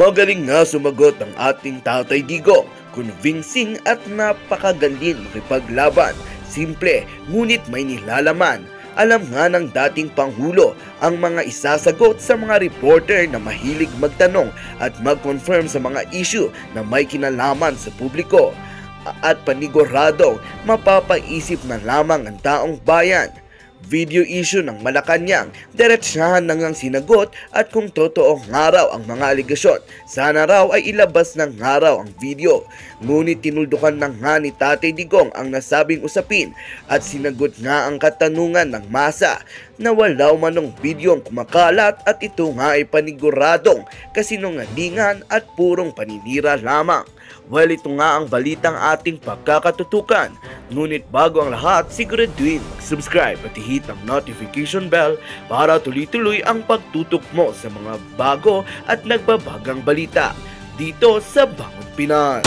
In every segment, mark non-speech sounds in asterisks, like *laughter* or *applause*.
Magaling nga sumagot ang ating Tatay Digo. Convincing at napakagaling makipaglaban. Simple, ngunit may nilalaman. Alam nga ng dating Panghulo ang mga isasagot sa mga reporter na mahilig magtanong at mag-confirm sa mga issue na may kinalaman sa publiko. At paniguradong mapapaisip na lamang ang taong bayan video issue ng Malacanang, diretsahan na ngang sinagot at kung totoo nga raw ang mga aligasyon. Sana raw ay ilabas ng nga raw ang video. Ngunit tinuldukan na nga ni Tatay Digong ang nasabing usapin at sinagot nga ang katanungan ng masa na wala manong video ang kumakalat at ito nga ay paniguradong kasinungalingan at purong paninira lamang. Well, ito nga ang balitang ating pagkakatutukan. Ngunit bago ang lahat, siguraduhin mag-subscribe at ihit ang notification bell para tuloy-tuloy ang pagtutok mo sa mga bago at nagbabagang balita dito sa Bangon Pinas.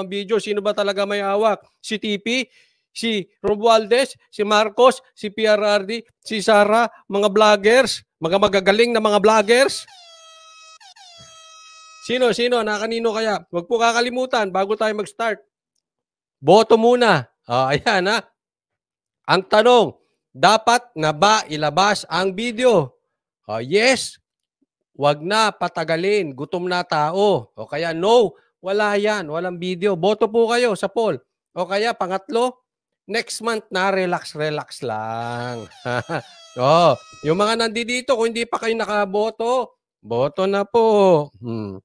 ang video. Sino ba talaga may hawak? Si TP, si Romualdez, si Marcos, si PRRD, si Sara, mga vloggers, mga magagaling na mga vloggers. Sino, sino, na kanino kaya? Huwag po kakalimutan bago tayo mag-start. Boto muna. Oh, ayan ha. Ah. Ang tanong, dapat na ba ilabas ang video? Oh, yes, Wag na patagalin, gutom na tao. O kaya no, wala yan. Walang video. Boto po kayo sa poll. O kaya, pangatlo, next month na relax, relax lang. *laughs* oh, yung mga nandito, kung hindi pa kayo nakaboto, boto na po. Hmm.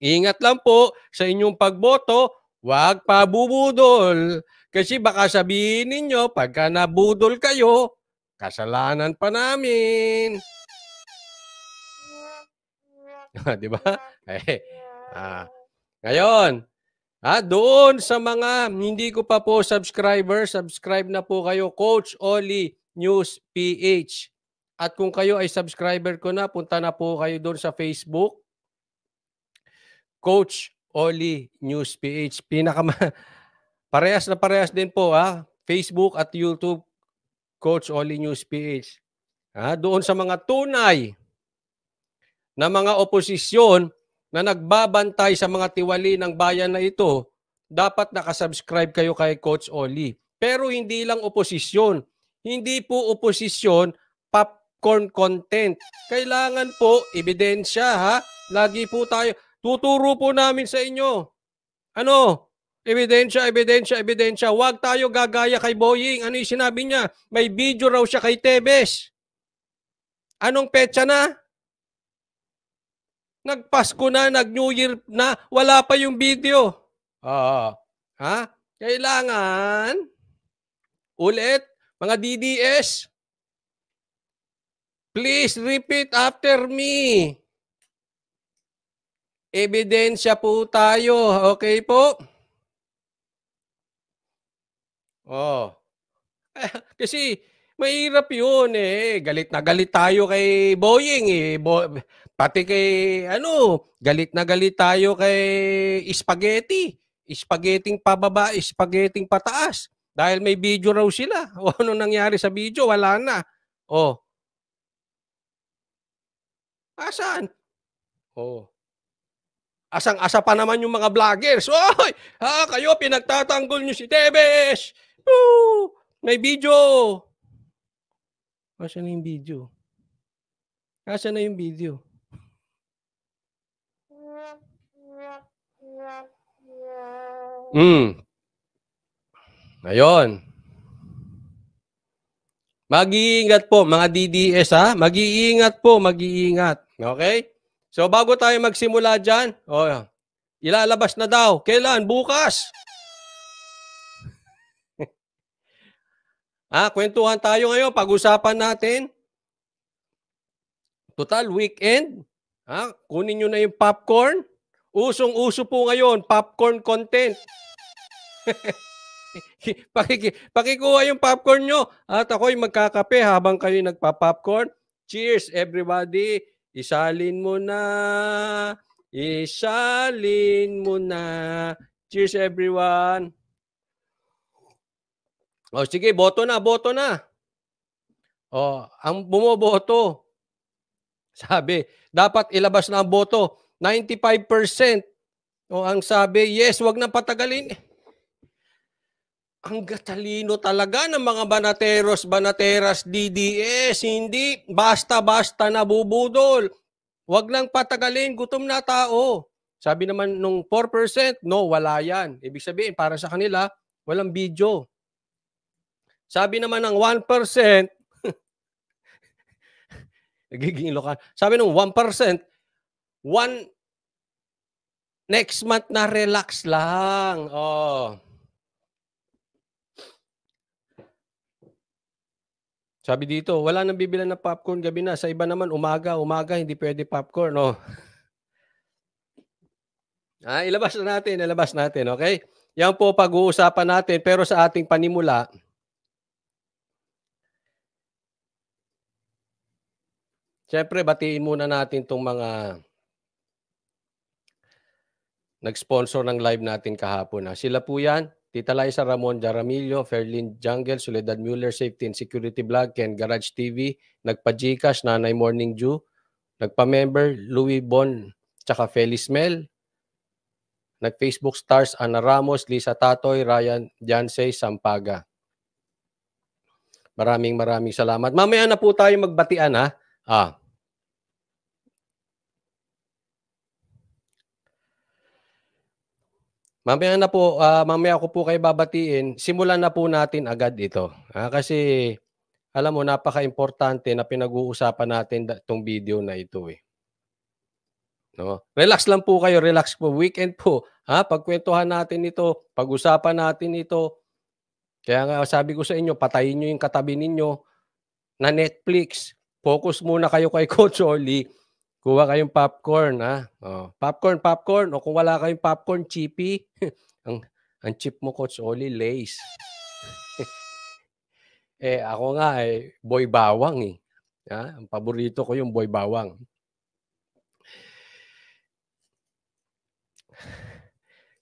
Ingat lang po sa inyong pagboto. Huwag pabubudol. Kasi baka sabihin ninyo, pagka nabudol kayo, kasalanan pa namin. *laughs* di ba? *laughs* Eh, ah, ngayon, ha, doon sa mga hindi ko pa po subscriber, subscribe na po kayo, Coach Oli News PH. At kung kayo ay subscriber ko na, punta na po kayo doon sa Facebook. Coach Oli News PH. Pinakama *laughs* parehas na parehas din po ha. Facebook at YouTube Coach Oli News PH. Ha, doon sa mga tunay na mga oposisyon na nagbabantay sa mga tiwali ng bayan na ito, dapat nakasubscribe kayo kay Coach Oli. Pero hindi lang oposisyon. Hindi po oposisyon popcorn content. Kailangan po ebidensya ha. Lagi po tayo. Tuturo po namin sa inyo. Ano? Ebidensya, ebidensya, ebidensya. Huwag tayo gagaya kay Boying. Ano yung sinabi niya? May video raw siya kay Tebes. Anong petsa na? Nagpasko na, nag-New Year na, wala pa yung video. Ah. Uh, ha? Kailangan ulit, mga DDS, please repeat after me. Ebidensya po tayo, okay po? Oh. *laughs* Kasi mahirap 'yun eh. Galit na galit tayo kay Boeing eh. Bo- Pati kay, ano, galit na galit tayo kay spaghetti. Spaghetti pababa, spaghetti pataas. Dahil may video raw sila. *laughs* O ano nangyari sa video? Wala na. O. Asan? O. Asang-asa pa naman yung mga vloggers. *laughs* Oy! Ha, kayo, pinagtatanggol nyo si Tebes! Woo! May video! Asan na yung video? Asan na yung video? Mm. Ayun. Mag-iingat po mga DDS ha. Mag-iingat po, mag-iingat. Okay? So bago tayo magsimula diyan, oh, ilalabas na daw. Kailan? Bukas. ah, *laughs* kwentuhan tayo ngayon, pag-usapan natin. Total weekend. Ha? kunin niyo na yung popcorn. Usong-uso po ngayon, popcorn content. *laughs* Pakiki, pakikuha yung popcorn nyo at ako'y magkakape habang kayo nagpa-popcorn. Cheers everybody! Isalin mo na! Isalin mo na! Cheers everyone! O oh, sige, boto na, boto na! O, oh, ang bumoboto, sabi, dapat ilabas na ang boto. 95% o ang sabi, yes, wag na patagalin. Ang gatalino talaga ng mga banateros, banateras, DDS, hindi basta-basta nabubudol. Wag nang patagalin, gutom na tao. Sabi naman nung 4%, no, wala yan. Ibig sabihin, para sa kanila, walang video. Sabi naman ng 1%, *laughs* nagiging ilokan. Sabi nung 1%, One, next month na relax lang. Oh. Sabi dito, wala nang bibilan ng popcorn gabi na. Sa iba naman, umaga, umaga, hindi pwede popcorn. No? Oh. *laughs* Ah, ilabas na natin, ilabas natin, okay? Yan po pag-uusapan natin. Pero sa ating panimula, Siyempre, batiin muna natin itong mga nag-sponsor ng live natin kahapon. Ha? Sila po yan, Tita Liza Ramon Jaramillo, Ferlin Jungle, Soledad Mueller, Safety and Security Blog, Ken Garage TV, nagpa-Gcash, Nanay Morning Dew, nagpa-member, Louis Bon, tsaka Feliz Mel, nag-Facebook stars, Ana Ramos, Lisa Tatoy, Ryan Jansay, Sampaga. Maraming maraming salamat. Mamaya na po tayo magbatian ha. Ah, Mamaya na po, uh, mamaya ko po kayo babatiin. Simulan na po natin agad ito. Ah, kasi alam mo, napaka-importante na pinag-uusapan natin itong video na ito eh. No? Relax lang po kayo, relax po. Weekend po. Ha? Pagkwentuhan natin ito, pag-usapan natin ito. Kaya nga sabi ko sa inyo, patayin nyo yung katabi ninyo na Netflix. Focus muna kayo kay *laughs* Coach Oli. Kuha kayong popcorn, ha? Oh, popcorn, popcorn. O kung wala kayong popcorn, chippy. *laughs* ang, ang chip mo, Coach Oli, lace. *laughs* eh, ako nga, eh, boy bawang, eh. Ha? Ang paborito ko yung boy bawang.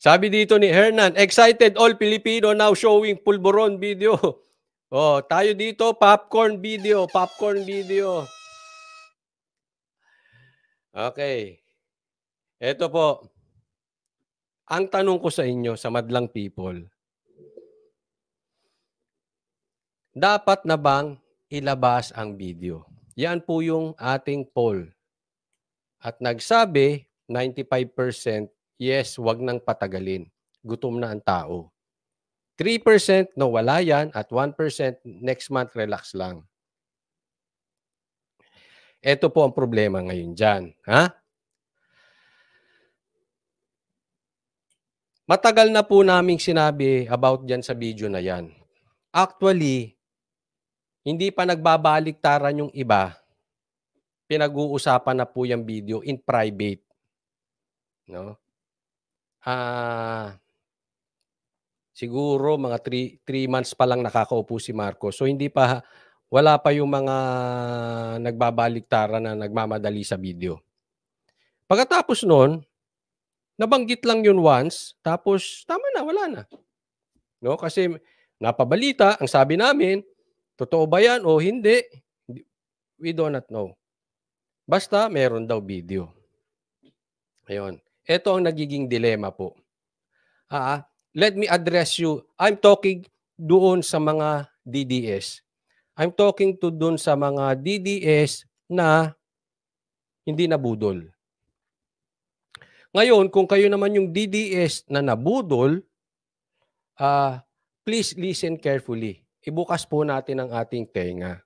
Sabi dito ni Hernan, excited all Filipino now showing pulboron video. *laughs* Oh, tayo dito, popcorn video, popcorn video. Okay. Ito po. Ang tanong ko sa inyo, sa madlang people, dapat na bang ilabas ang video? Yan po yung ating poll. At nagsabi, 95%, yes, wag nang patagalin. Gutom na ang tao. 3% no wala yan at 1% next month relax lang. Ito po ang problema ngayon dyan. Ha? Matagal na po naming sinabi about dyan sa video na yan. Actually, hindi pa nagbabaliktaran yung iba. Pinag-uusapan na po yung video in private. No? Ah, siguro mga 3 months pa lang nakakaupo si Marcos. So hindi pa wala pa yung mga nagbabaliktara na nagmamadali sa video. Pagkatapos noon, nabanggit lang yun once, tapos tama na, wala na. No? Kasi napabalita, ang sabi namin, totoo ba yan o hindi, we do not know. Basta meron daw video. Ayun. Ito ang nagiging dilema po. Ah, ah, let me address you. I'm talking doon sa mga DDS I'm talking to dun sa mga DDS na hindi nabudol. Ngayon, kung kayo naman yung DDS na nabudol, uh, please listen carefully. Ibukas po natin ang ating tenga.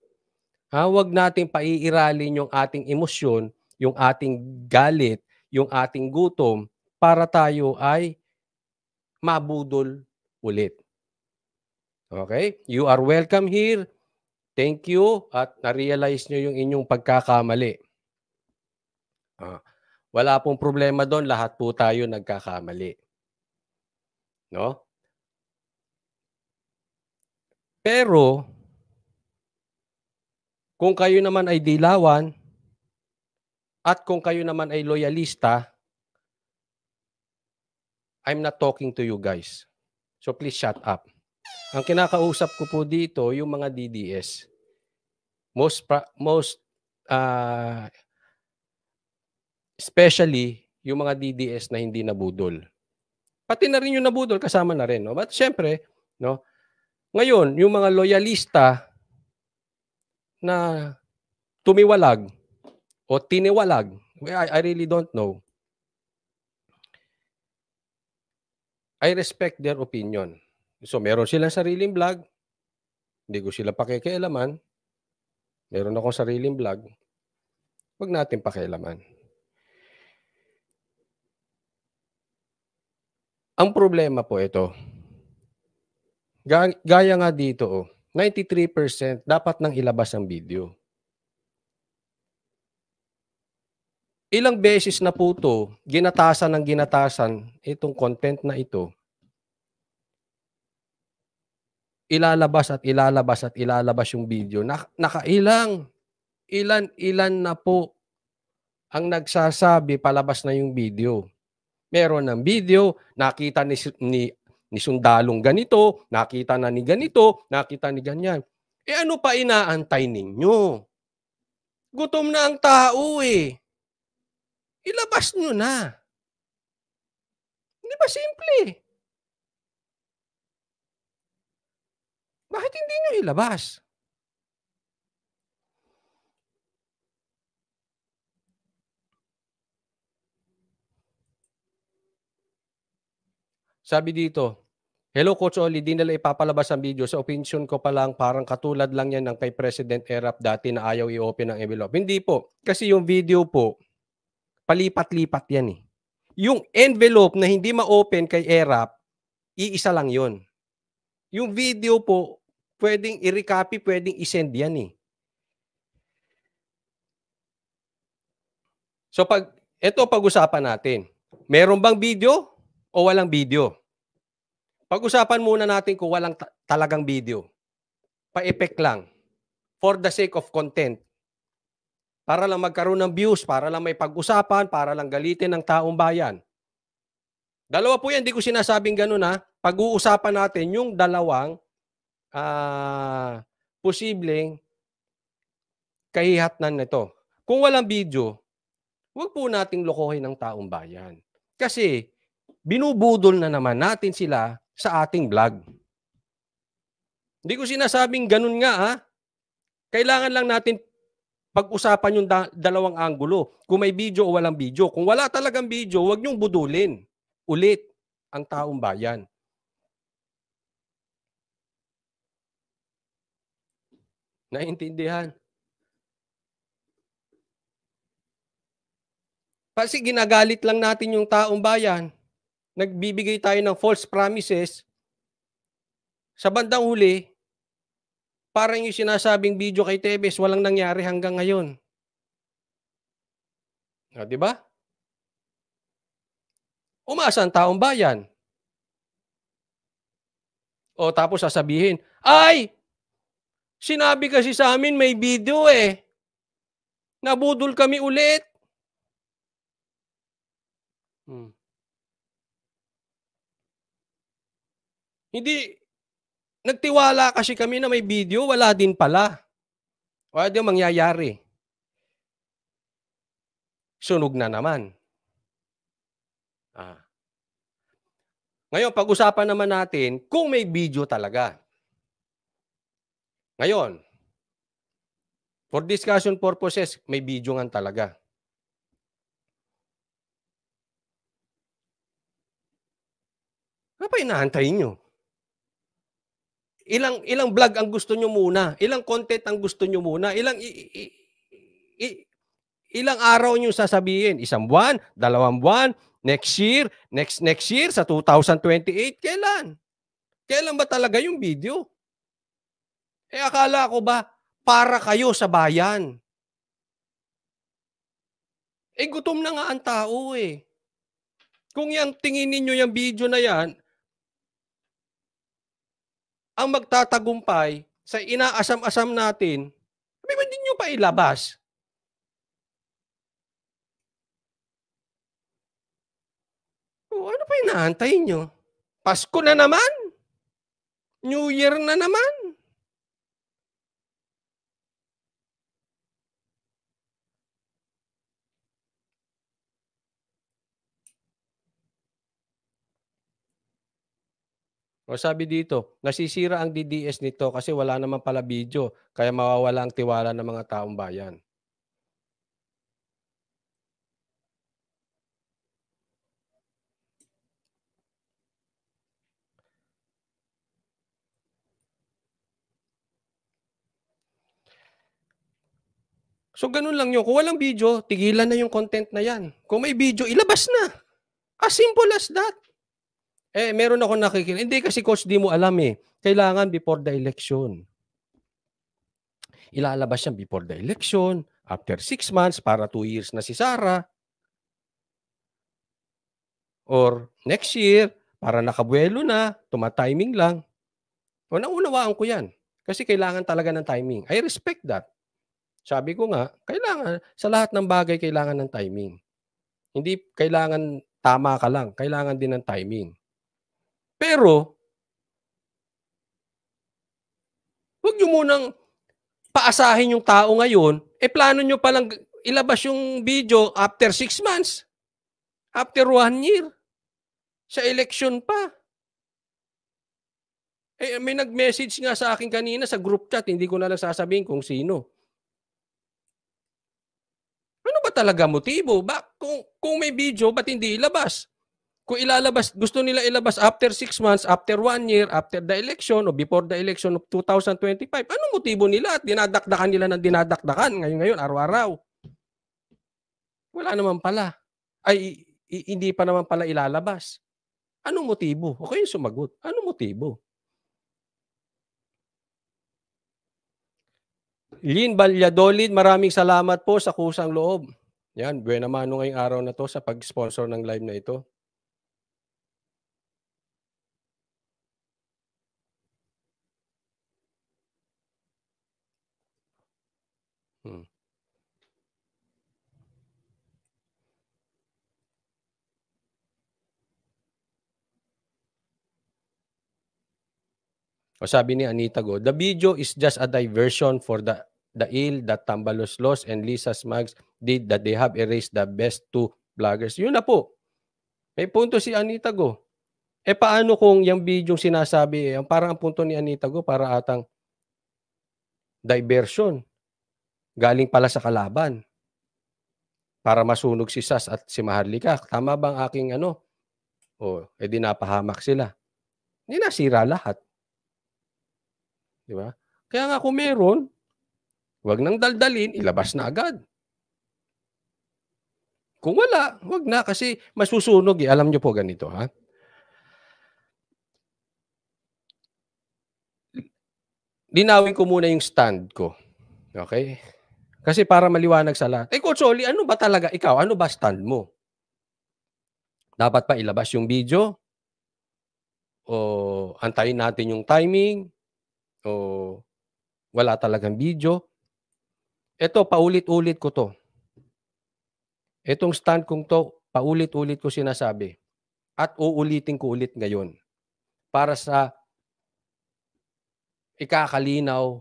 Ha, ah, huwag natin paiiralin yung ating emosyon, yung ating galit, yung ating gutom para tayo ay mabudol ulit. Okay? You are welcome here Thank you at na-realize nyo yung inyong pagkakamali. Ah, wala pong problema doon, lahat po tayo nagkakamali. No? Pero, kung kayo naman ay dilawan at kung kayo naman ay loyalista, I'm not talking to you guys. So please shut up. Ang kinakausap ko po dito, yung mga DDS most most uh, especially yung mga DDS na hindi nabudol. Pati na rin yung nabudol kasama na rin, no? But syempre, no? Ngayon, yung mga loyalista na tumiwalag o tiniwalag, I, I really don't know. I respect their opinion. So meron silang sariling vlog, hindi ko sila pakikialaman, meron akong sariling vlog, huwag natin pakialaman. Ang problema po ito, gaya nga dito, oh, 93% dapat nang ilabas ang video. Ilang beses na po to, ginatasan ng ginatasan itong content na ito ilalabas at ilalabas at ilalabas yung video. Nakailang, ilan-ilan na po ang nagsasabi palabas na yung video. Meron ng video, nakita ni, ni, ni sundalong ganito, nakita na ni ganito, nakita ni ganyan. E ano pa inaantay ninyo? Gutom na ang tao eh. Ilabas nyo na. Hindi ba simple? Bakit hindi nyo ilabas? Sabi dito, Hello Coach Oli, di nila ipapalabas ang video. Sa opinion ko pa lang, parang katulad lang yan ng kay President Erap dati na ayaw i-open ang envelope. Hindi po. Kasi yung video po, palipat-lipat yan eh. Yung envelope na hindi ma-open kay Erap, iisa lang yon. Yung video po, pwedeng i-recopy, pwedeng i-send yan eh. So pag ito pag-usapan natin. Meron bang video o walang video? Pag-usapan muna natin kung walang ta- talagang video. Pa-effect lang. For the sake of content. Para lang magkaroon ng views, para lang may pag-usapan, para lang galitin ng taong bayan. Dalawa po yan, hindi ko sinasabing ganun ha. Pag-uusapan natin yung dalawang uh, posibleng kahihatnan nito. Kung walang video, huwag po nating lokohin ang taong bayan. Kasi binubudol na naman natin sila sa ating vlog. Hindi ko sinasabing ganun nga ha. Kailangan lang natin pag-usapan yung da- dalawang anggulo. Kung may video o walang video. Kung wala talagang video, huwag niyong budulin. Ulit ang taong bayan. Naintindihan? Kasi ginagalit lang natin yung taong bayan. Nagbibigay tayo ng false promises. Sa bandang huli, parang yung sinasabing video kay Tebes, walang nangyari hanggang ngayon. O, ah, di ba? Umasa ang taong bayan. O tapos sasabihin, ay, Sinabi kasi sa amin may video eh. Nabudol kami ulit. Hmm. Hindi, nagtiwala kasi kami na may video, wala din pala. Wala din mangyayari. Sunog na naman. Ah. Ngayon, pag-usapan naman natin kung may video talaga. Ngayon, for discussion purposes, may video nga talaga. Ano pa inaantay nyo? Ilang, ilang vlog ang gusto nyo muna? Ilang content ang gusto nyo muna? Ilang, i, i, i, ilang araw nyo sasabihin? Isang buwan? Dalawang buwan? Next year? Next, next year? Sa 2028? Kailan? Kailan ba talaga yung video? Eh akala ko ba, para kayo sa bayan. Eh gutom na nga ang tao eh. Kung yan, tingin ninyo yung video na yan, ang magtatagumpay sa inaasam-asam natin, sabi hindi nyo pa ilabas? O, oh, ano pa inaantay nyo? Pasko na naman? New Year na naman? O sabi dito, nasisira ang DDS nito kasi wala naman pala video, kaya mawawala ang tiwala ng mga taong bayan. So ganun lang yun. Kung walang video, tigilan na yung content na yan. Kung may video, ilabas na. As simple as that. Eh, meron ako nakikita. Hindi kasi coach, di mo alam eh. Kailangan before the election. Ilalabas yan before the election, after six months, para two years na si Sara. Or next year, para nakabuelo na, tumatiming lang. O naunawaan ko yan. Kasi kailangan talaga ng timing. I respect that. Sabi ko nga, kailangan, sa lahat ng bagay, kailangan ng timing. Hindi kailangan tama ka lang. Kailangan din ng timing. Pero, huwag nyo munang paasahin yung tao ngayon, e eh, plano nyo palang ilabas yung video after six months, after one year, sa election pa. Eh, may nag-message nga sa akin kanina sa group chat, hindi ko na lang sasabihin kung sino. Ano ba talaga motibo? Ba, kung, kung may video, ba't hindi ilabas? Kung ilalabas, gusto nila ilabas after 6 months, after 1 year, after the election o before the election of 2025, anong motibo nila at dinadakdakan nila ng dinadakdakan ngayon-ngayon, araw-araw? Wala naman pala. Ay, hindi pa naman pala ilalabas. Anong motibo? O kayo sumagot. Anong motibo? Lin Balyadolid, maraming salamat po sa kusang loob. Yan, buena mano ngayong araw na to sa pag-sponsor ng live na ito. O sabi ni Anita Go, the video is just a diversion for the the ill that Tambalos lost and Lisa Smags did that they have erased the best two vloggers. Yun na po. May punto si Anita Go. Eh paano kung yung video sinasabi, eh, parang ang punto ni Anita Go para atang diversion. Galing pala sa kalaban. Para masunog si Sas at si Maharlika. Tama bang aking ano? O, edi eh, napahamak sila. Hindi nasira lahat. Di ba? Kaya nga kung meron, wag nang daldalin, ilabas na agad. Kung wala, wag na kasi masusunog eh. Alam niyo po ganito ha. Dinawin ko muna yung stand ko. Okay? Kasi para maliwanag sa lahat. Eh, Coach Oli, ano ba talaga ikaw? Ano ba stand mo? Dapat pa ilabas yung video? O antayin natin yung timing? o wala talagang video. Ito, paulit-ulit ko to. Itong stand kong to, paulit-ulit ko sinasabi. At uulitin ko ulit ngayon para sa ikakalinaw,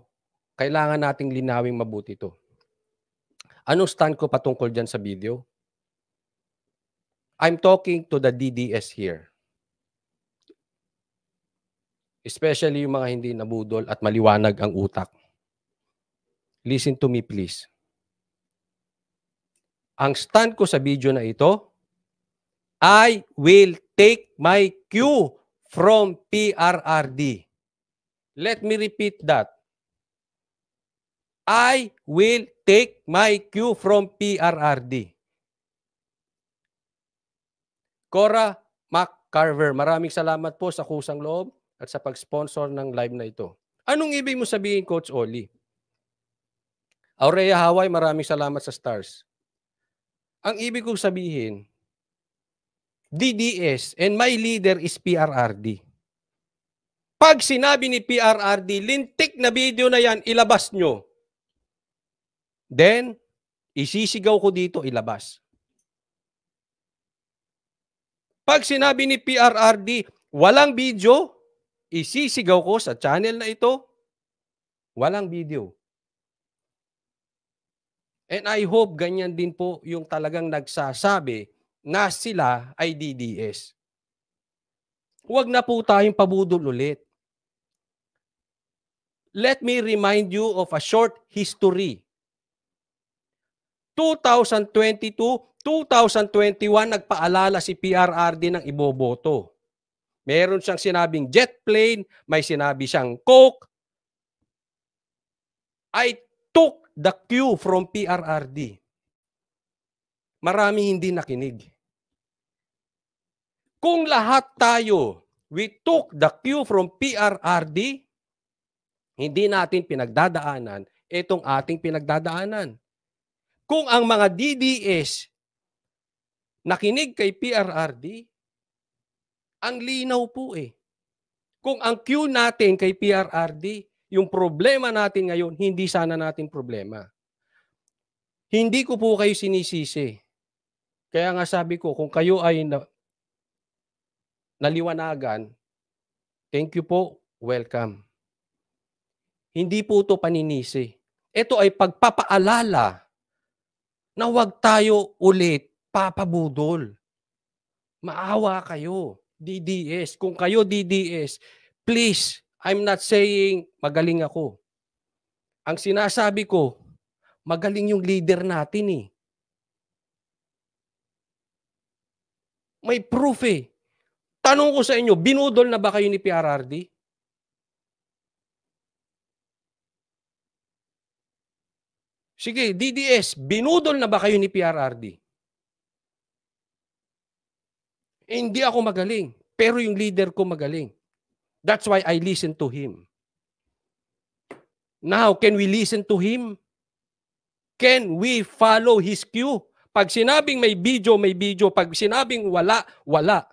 kailangan nating linawing mabuti to. Anong stand ko patungkol dyan sa video? I'm talking to the DDS here. Especially yung mga hindi nabudol at maliwanag ang utak. Listen to me please. Ang stand ko sa video na ito, I will take my cue from PRRD. Let me repeat that. I will take my cue from PRRD. Cora McCarver, maraming salamat po sa kusang loob at sa pag-sponsor ng live na ito. Anong ibig mo sabihin, Coach Oli? Aurea Hawaii, maraming salamat sa stars. Ang ibig kong sabihin, DDS and my leader is PRRD. Pag sinabi ni PRRD, lintik na video na yan, ilabas nyo. Then, isisigaw ko dito, ilabas. Pag sinabi ni PRRD, walang video, isisigaw ko sa channel na ito, walang video. And I hope ganyan din po yung talagang nagsasabi na sila ay DDS. Huwag na po tayong pabudol ulit. Let me remind you of a short history. 2022, 2021, nagpaalala si PRRD ng iboboto. Meron siyang sinabing jet plane, may sinabi siyang coke. I took the cue from PRRD. Marami hindi nakinig. Kung lahat tayo, we took the cue from PRRD, hindi natin pinagdadaanan itong ating pinagdadaanan. Kung ang mga DDS nakinig kay PRRD, ang linaw po eh. Kung ang Q natin kay PRRD, yung problema natin ngayon, hindi sana natin problema. Hindi ko po kayo sinisisi. Kaya nga sabi ko, kung kayo ay na, naliwanagan, thank you po, welcome. Hindi po ito paninisi. Ito ay pagpapaalala na huwag tayo ulit papabudol. Maawa kayo. DDS. Kung kayo DDS, please, I'm not saying magaling ako. Ang sinasabi ko, magaling yung leader natin eh. May proof eh. Tanong ko sa inyo, binudol na ba kayo ni PRRD? Sige, DDS, binudol na ba kayo ni PRRD? hindi ako magaling, pero yung leader ko magaling. That's why I listen to him. Now, can we listen to him? Can we follow his cue? Pag sinabing may video, may video. Pag sinabing wala, wala.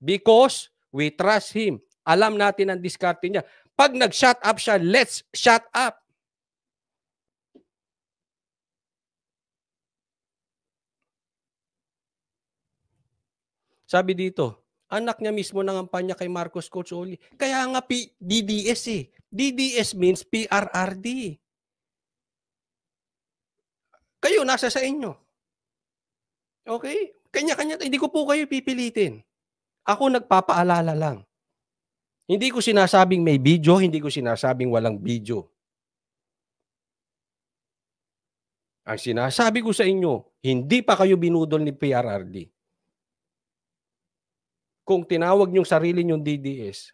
Because we trust him. Alam natin ang diskarte niya. Pag nag-shut up siya, let's shut up. Sabi dito, anak niya mismo ng kampanya kay Marcos Coach Oli. Kaya nga P- DDS eh. DDS means PRRD. Kayo, nasa sa inyo. Okay? Kanya-kanya, hindi ko po kayo pipilitin. Ako nagpapaalala lang. Hindi ko sinasabing may video, hindi ko sinasabing walang video. Ang sinasabi ko sa inyo, hindi pa kayo binudol ni PRRD kung tinawag yung sarili nyong DDS,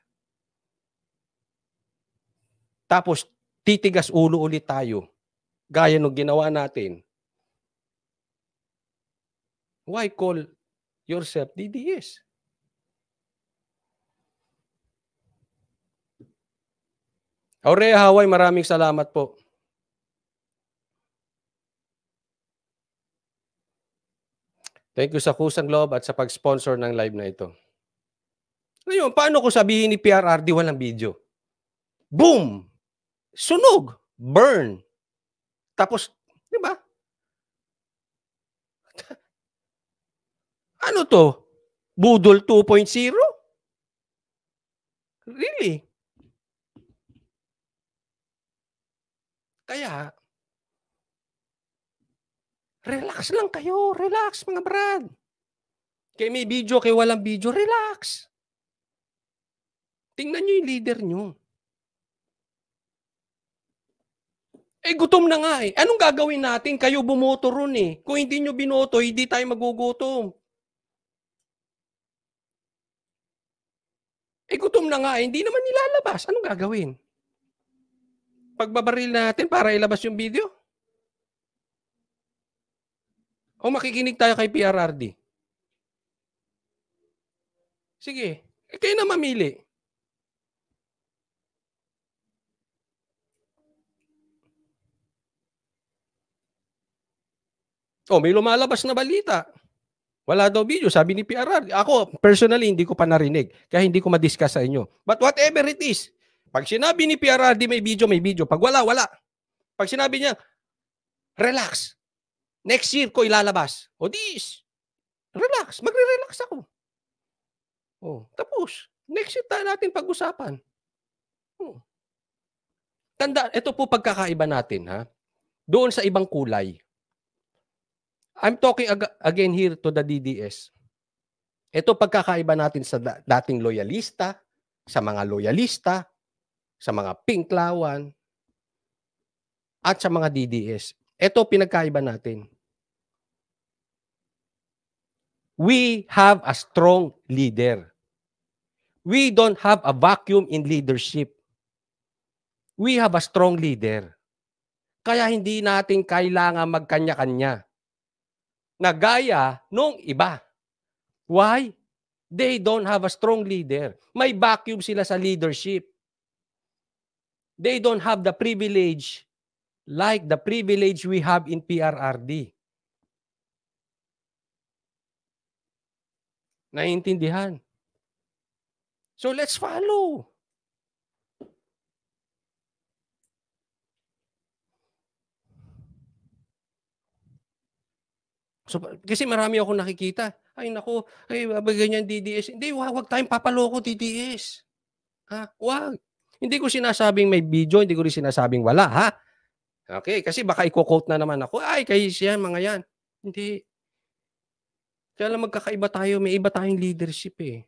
tapos titigas ulo ulit tayo gaya ng ginawa natin. Why call yourself DDS? Aurea Haway, maraming salamat po. Thank you sa Kusang Globe at sa pag-sponsor ng live na ito. Ngayon, paano ko sabihin ni PRRD walang video? Boom! Sunog! Burn! Tapos, di ba? ano to? Budol 2.0? Really? Kaya, relax lang kayo. Relax, mga brad. Kay may video, kay walang video, relax. Tingnan nyo yung leader nyo. Eh, gutom na nga eh. Anong gagawin natin? Kayo bumoto ron eh. Kung hindi nyo binoto, hindi tayo magugutom. Eh, gutom na nga eh. Hindi naman nilalabas. Anong gagawin? Pagbabaril natin para ilabas yung video? O makikinig tayo kay PRRD? Sige. Eh, kayo na mamili. Oh, may lumalabas na balita. Wala daw video, sabi ni PRR. Ako, personally, hindi ko pa narinig. Kaya hindi ko madiscuss sa inyo. But whatever it is, pag sinabi ni PRR, di may video, may video. Pag wala, wala. Pag sinabi niya, relax. Next year ko ilalabas. O this, relax. Magre-relax ako. Oh, tapos. Next year tayo natin pag-usapan. Oh. Tanda, ito po pagkakaiba natin ha. Doon sa ibang kulay, I'm talking ag- again here to the DDS. Ito pagkakaiba natin sa da- dating loyalista, sa mga loyalista, sa mga pinklawan, at sa mga DDS. Ito pinagkaiba natin. We have a strong leader. We don't have a vacuum in leadership. We have a strong leader. Kaya hindi natin kailangan magkanya-kanya na gaya nung iba. Why? They don't have a strong leader. May vacuum sila sa leadership. They don't have the privilege like the privilege we have in PRRD. Naiintindihan? So let's follow. So, kasi marami ako nakikita. Ay, nako, ay, ganyan DDS. Hindi, wag, wag tayong papaloko DDS. Ha? Wag. Hindi ko sinasabing may video, hindi ko rin sinasabing wala, ha? Okay, kasi baka i-quote na naman ako, ay, kayo siya, mga yan. Hindi. Kaya lang magkakaiba tayo, may iba tayong leadership eh.